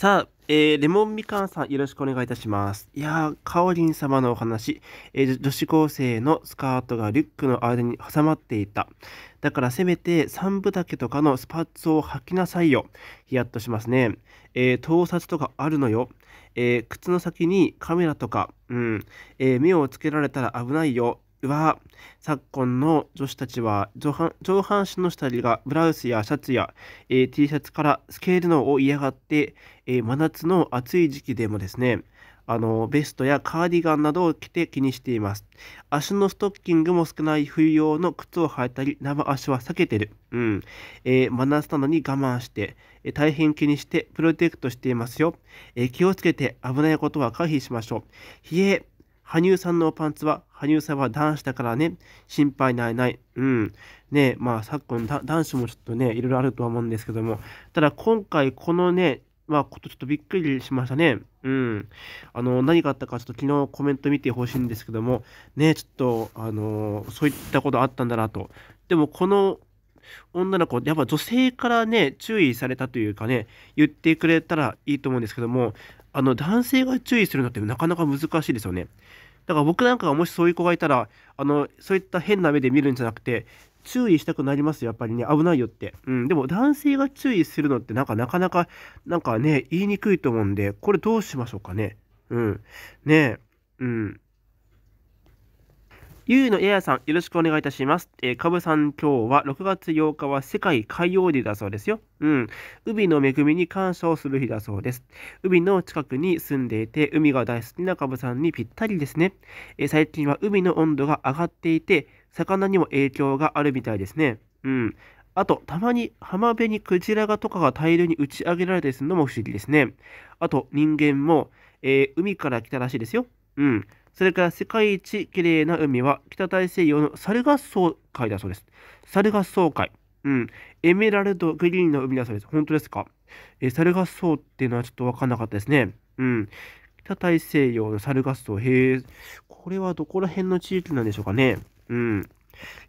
さあ、えー、レモンみかんさん、よろしくお願いいたします。いやー、かおりん様のお話、えー、女子高生のスカートがリュックの間に挟まっていた。だからせめて三分丈とかのスパッツを履きなさいよ。ヒヤッとしますね。えー、盗撮とかあるのよ。えー、靴の先にカメラとか、うん、えー、目をつけられたら危ないよ。は昨今の女子たちは上半上半身の下着がブラウスやシャツや、えー、T シャツから透けるのを嫌がって、えー、真夏の暑い時期でもですねあのベストやカーディガンなどを着て気にしています足のストッキングも少ない冬用の靴を履いたり生足は避けてる、うんえー、真夏なのに我慢して、えー、大変気にしてプロテクトしていますよ、えー、気をつけて危ないことは回避しましょう冷え羽生さんのパンツは、羽生さんは男子だからね、心配ないない。うん。ねまあ、昨今男子もちょっとね、いろいろあるとは思うんですけども、ただ今回、このね、まあ、ことちょっとびっくりしましたね。うん。あの、何があったか、ちょっと昨日コメント見てほしいんですけども、ね、ちょっと、あの、そういったことあったんだなと。でも、この女の子、やっぱ女性からね、注意されたというかね、言ってくれたらいいと思うんですけども、あの男性が注意するのってなかなか難しいですよね。だから僕なんかがもしそういう子がいたらあのそういった変な目で見るんじゃなくて注意したくなりますやっぱりね危ないよって、うん、でも男性が注意するのってなんかなかなかなんかね言いにくいと思うんでこれどうしましょうかねうんねえうんゆうのややさん、よろしくお願いいたします。えー、かぶさん、今日は6月8日は世界海洋日だそうですよ。うん。海の恵みに感謝をする日だそうです。海の近くに住んでいて、海が大好きなかぶさんにぴったりですね。えー、最近は海の温度が上がっていて、魚にも影響があるみたいですね。うん。あと、たまに浜辺にクジラがとかが大量に打ち上げられてするのも不思議ですね。あと、人間も、えー、海から来たらしいですよ。うん。それから世界一きれいな海は北大西洋の猿合奏海だそうです。猿合奏海。うん。エメラルドグリーンの海だそうです。本当ですかえ猿合奏っていうのはちょっとわかんなかったですね。うん。北大西洋の猿合奏。へえ。これはどこら辺の地域なんでしょうかね。うん。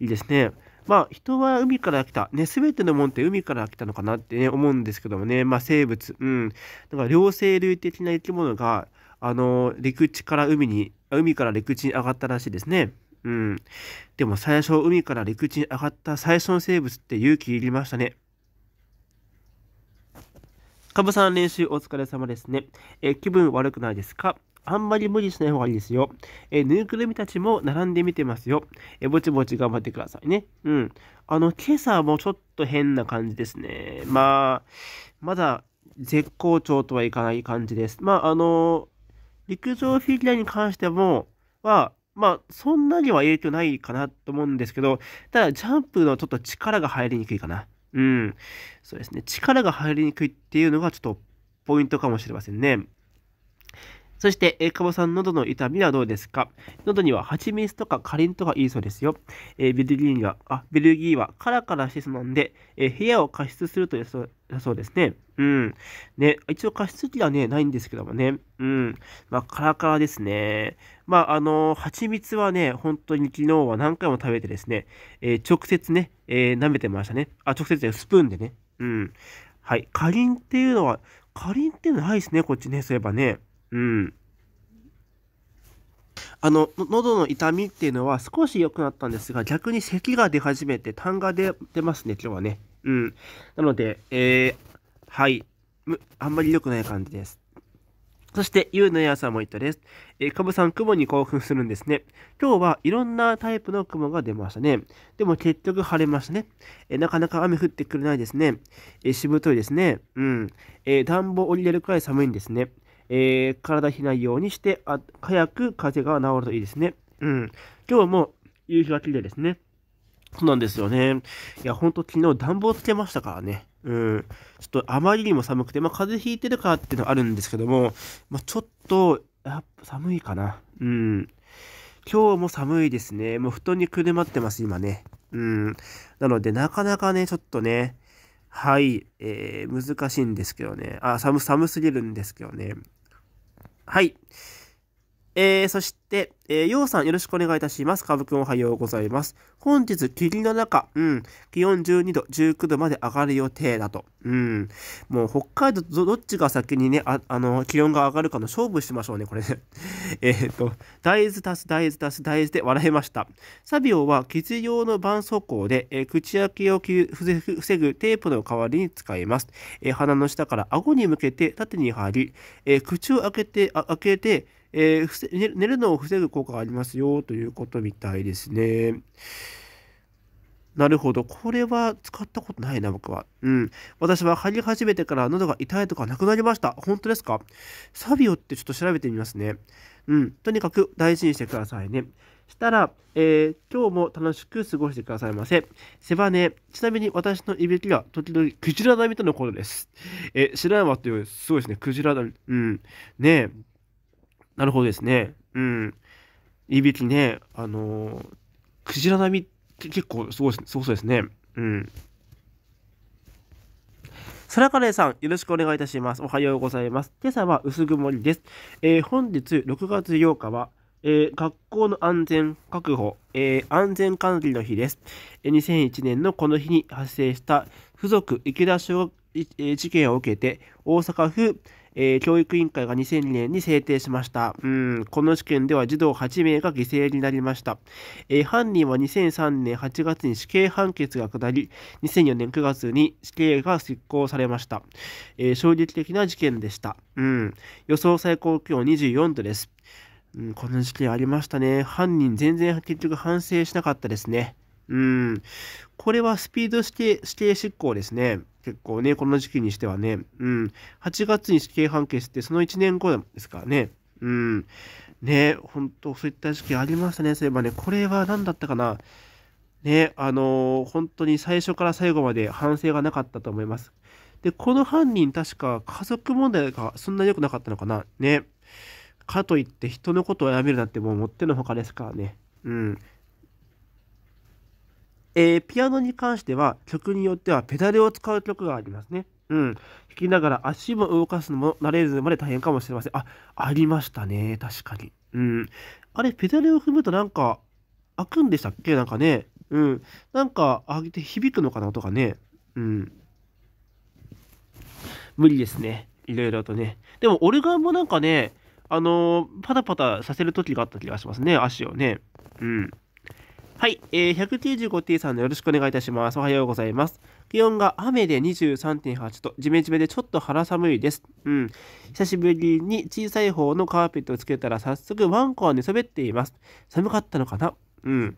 いいですね。まあ、人は海から来た。ね、すべてのもんって海から来たのかなってね、思うんですけどもね。まあ、生物。うん。だから、両生類的な生き物が、あの、陸地から海に、海から陸地に上がったらしいですね。うん。でも最初、海から陸地に上がった最初の生物って勇気いりましたね。カブさん練習お疲れ様ですね。え気分悪くないですかあんまり無理しない方がいいですよ。えぬいぐるみたちも並んでみてますよ。えぼちぼち頑張ってくださいね。うん。あの、今朝もちょっと変な感じですね。まあ、まだ絶好調とはいかない感じです。まあ、あのー陸上フィギュアに関しても、は、まあ、そんなには影響ないかなと思うんですけど、ただ、ジャンプのちょっと力が入りにくいかな。うん。そうですね。力が入りにくいっていうのがちょっとポイントかもしれませんね。そして、えー、久さん、喉の痛みはどうですか喉には蜂蜜とかカリンとかいいそうですよ。えー、ベルギーは、あ、ベルギーはカラカラしてそうなんで、えー、部屋を加湿するとそうだそうですね。うん。ね、一応加湿器はね、ないんですけどもね。うん。まあ、カラカラですね。まあ、あのー、蜂蜜はね、本当に昨日は何回も食べてですね、えー、直接ね、えー、舐めてましたね。あ、直接ね、スプーンでね。うん。はい。カリンっていうのは、カリンっていうのないですね、こっちね、そういえばね。うん。あの、喉の痛みっていうのは少し良くなったんですが、逆に咳が出始めて、痰が出ますね、今日はね。うん。なので、えー、はい。あんまり良くない感じです。そして、ゆうのやさんも言ったです。えー、かぶさん、雲に興奮するんですね。今日はいろんなタイプの雲が出ましたね。でも結局晴れましたね。えー、なかなか雨降ってくれないですね。えー、しぶといですね。うん。えー、暖房降りれるくらい寒いんですね。えー、体ひないようにしてあ、早く風邪が治るといいですね。うん。今日も夕日が綺麗ですね。そうなんですよね。いや、ほんと昨日暖房つけましたからね。うん。ちょっとあまりにも寒くて、まあ、風邪ひいてるかっていうのはあるんですけども、まあ、ちょっと、やっぱ寒いかな。うん。今日も寒いですね。もう布団にくるまってます、今ね。うん。なので、なかなかね、ちょっとね、はい、えー、難しいんですけどね。あ、寒、寒すぎるんですけどね。はい。えー、そして、えー、ようさんよろしくお願いいたします。かぶくんおはようございます。本日、霧の中、うん、気温12度、19度まで上がる予定だと。うん、もう北海道どっちが先にね、あ、あの、気温が上がるかの勝負しましょうね、これね。えっと、大豆足す大豆足す大豆で笑いました。サビオは、血用の絆創膏で、えー、口開けを防ぐテープの代わりに使います。えー、鼻の下から顎に向けて縦に貼り、えー、口を開けて、あ開けて、えー、寝るのを防ぐ効果がありますよということみたいですね。なるほど。これは使ったことないな、僕は。うん。私は入り始めてから喉が痛いとかなくなりました。本当ですかサビオってちょっと調べてみますね。うん。とにかく大事にしてくださいね。したら、えー、今日も楽しく過ごしてくださいませ。背骨、ちなみに私のいびきは時々クジラ並みとのことです。えー、山ってう、すごいですね。クジラ並み。うん。ねえ。なるほどですね。うん。いびきね、あのー、クジラ並みって結構すごい、すごそうですね。うん。さカレーさん、よろしくお願いいたします。おはようございます。今朝は薄曇りです。えー、本日6月8日は、えー、学校の安全確保、えー、安全管理の日です。え2001年のこの日に発生した付属池田小学、え事件を受けて、大阪府えー、教育委員会が2002年に制定しました。うん、この事件では児童8名が犠牲になりました。えー、犯人は2003年8月に死刑判決が下り、2004年9月に死刑が執行されました。えー、衝撃的な事件でした。うん、予想最高気温24度です。うん、この事件ありましたね。犯人全然結局反省しなかったですね。うん、これはスピード死刑指定執行ですね。結構ね、この時期にしてはね、うん、8月に死刑判決って、その1年後ですからね、うん、ね、本当そういった時期ありましたね、そういえばね、これは何だったかな、ね、あのー、本当に最初から最後まで反省がなかったと思います。で、この犯人、確か家族問題がそんなに良くなかったのかな、ね、かといって人のことをやめるなんてもうもってのほかですからね、うん、えー、ピアノに関しては曲によってはペダルを使う曲がありますね。うん。弾きながら足も動かすのも慣れるまで大変かもしれません。あ、ありましたね。確かに。うん。あれ、ペダルを踏むとなんか、開くんでしたっけなんかね。うん。なんか、開げて響くのかなとかね。うん。無理ですね。いろいろとね。でも、オルガンもなんかね、あのー、パタパタさせる時があった気がしますね。足をね。うん。はい、えー、195T さんのよろしくお願いいたします。おはようございます。気温が雨で23.8度、じめじめでちょっと肌寒いです。うん。久しぶりに小さい方のカーペットをつけたら早速ワンコは寝そべっています。寒かったのかなうん。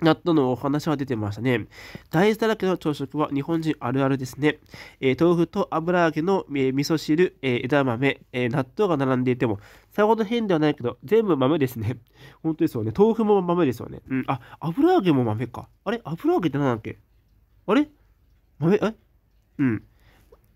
納豆のお話は出てましたね。大豆だらけの朝食は日本人あるあるですね。えー、豆腐と油揚げの、えー、味噌汁、えー、枝豆、え納豆が並んでいても、さほど変ではないけど、全部豆ですね。本当ですよね。豆腐も豆ですよね。うん、あ、油揚げも豆か。あれ油揚げって何だっけあれ豆、えうん。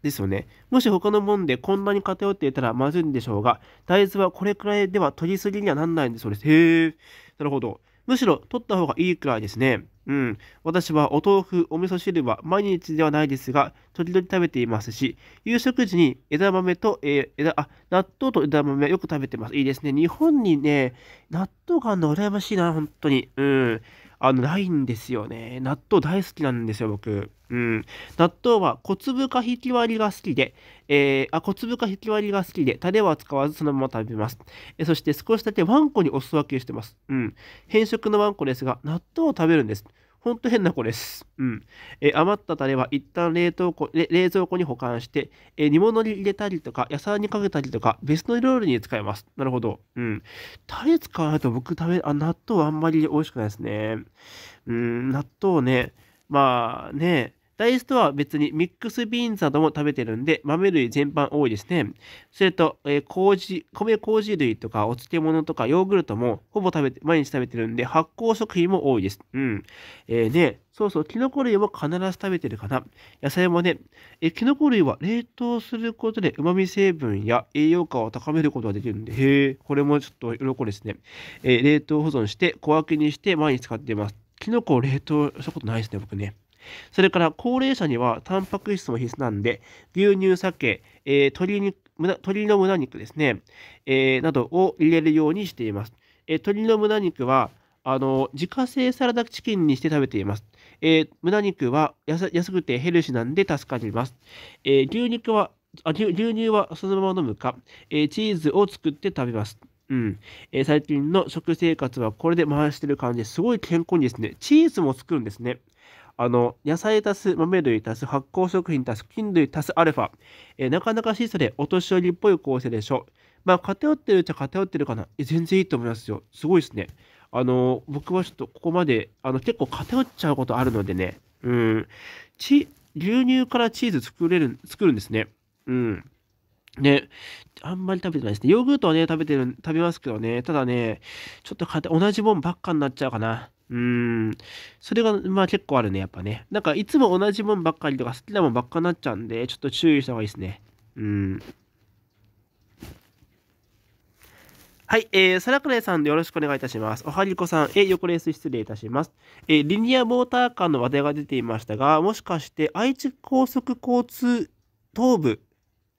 ですよね。もし他のもんでこんなに偏っていたらまずいんでしょうが、大豆はこれくらいでは取りすぎにはなんないんでそうです。へえ。なるほど。むしろ取った方がいいくらいですね。うん。私はお豆腐、お味噌汁は毎日ではないですが、時々食べていますし、夕食時に枝豆と、えー、枝、あ、納豆と枝豆よく食べてます。いいですね。日本にね、納豆があるの羨ましいな、本当に。うん。あの、ないんですよね。納豆大好きなんですよ、僕。うん。納豆は小粒かひき割りが好きで、えー、あ、小粒かひき割りが好きで、タレは使わずそのまま食べます。えー、そして少しだけワンコにお裾分けしてます。うん。変色のワンコですが、納豆を食べるんです。ほんと変な子です。うん。え余ったタレは一旦冷凍庫、冷蔵庫に保管して、え煮物に入れたりとか、野菜にかけたりとか、別の料理に使えます。なるほど。うん。タレ使わないと僕食べ、あ、納豆はあんまり美味しくないですね。うん、納豆ね。まあね、大豆とは別にミックスビーンズなども食べてるんで、豆類全般多いですね。それと、えー、麹、米麹類とかお漬物とかヨーグルトもほぼ食べて、毎日食べてるんで、発酵食品も多いです。うん。えー、ね、そうそう、キノコ類も必ず食べてるかな。野菜もね、えキノコ類は冷凍することで旨味成分や栄養価を高めることができるんで、へえ、これもちょっと喜ですね。えー、冷凍保存して、小分けにして毎日使っています。キノコを冷凍したことないですね、僕ね。それから高齢者にはタンパク質も必須なんで、牛乳、鮭、え鶏肉鶏の胸肉ですね、えー、などを入れるようにしています。えー、鶏の胸肉はあの自家製サラダチキンにして食べています。えー、胸肉は安くてヘルシーなんで助かります。えー、牛肉はあ牛乳はそのまま飲むか、えー、チーズを作って食べます。うん。えー、最近の食生活はこれで回してる感じですごい健康にですね、チーズも作るんですね。あの、野菜足す豆類足す発酵食品足す菌類足すアルファ。えー、なかなか質素でお年寄りっぽい構成でしょ。まあ、偏ってるっちゃ偏ってるかな。え全然いいと思いますよ。すごいですね。あの、僕はちょっとここまで、あの、結構偏っちゃうことあるのでね。うん。ち、牛乳からチーズ作れる、作るんですね。うん。ね、あんまり食べてないですね。ヨーグルトはね、食べてる、食べますけどね、ただね、ちょっと同じもんばっかになっちゃうかな。うん。それが、まあ結構あるね、やっぱね。なんかいつも同じもんばっかりとか好きなもんばっかになっちゃうんで、ちょっと注意した方がいいですね。うん。はい、えー、サラクレさんでよろしくお願いいたします。おはりこさん、えー、横レース失礼いたします。えー、リニアモーター間の話題が出ていましたが、もしかして愛知高速交通東部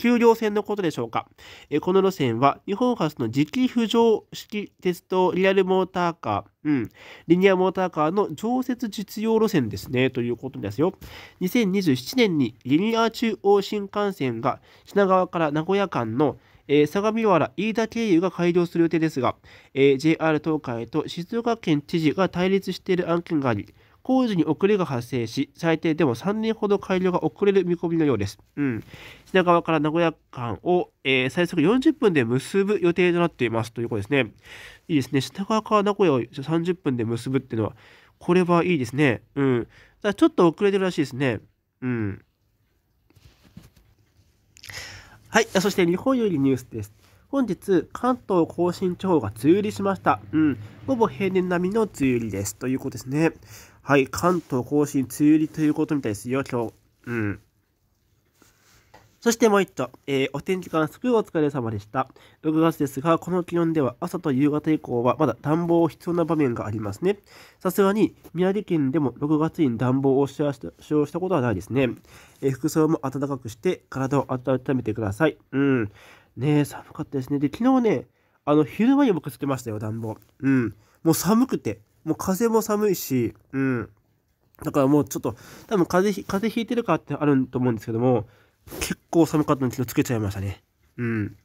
丘陵線のことでしょうか。えこの路線は日本初の磁気浮上式鉄道リアルモーターカー、うん、リニアモーターカーの常設実用路線ですね、ということですよ。2027年にリニア中央新幹線が品川から名古屋間のえー、相模原、飯田経由が開業する予定ですが、えー、JR 東海と静岡県知事が対立している案件があり、工事に遅れが発生し、最低でも3年ほど改良が遅れる見込みのようです。うん。品川から名古屋間を、えー、最速40分で結ぶ予定となっていますということですね。いいですね。品川から名古屋を30分で結ぶっていうのは、これはいいですね。うん。だちょっと遅れてるらしいですね。うん。はい。そして日本よりニュースです。本日、関東甲信地方が梅雨入りしました。うん。ほぼ平年並みの梅雨入りです。ということですね。はい、関東甲信、梅雨入りということみたいですよ、今日。うん。そしてもう一度、えー、お天気からすぐお疲れ様でした。6月ですが、この気温では朝と夕方以降はまだ暖房を必要な場面がありますね。さすがに宮城県でも6月に暖房を使用したことはないですね、えー、服装も暖かくして体を温めてください。うん。ね寒かったですね。で、昨日ね、あの、昼間に僕つけましたよ、暖房。うん。もう寒くて。もう風も寒いし、うん。だからもうちょっと、多分風邪、風邪ひいてるかってあると思うんですけども、結構寒かったんですけど、つけちゃいましたね。うん。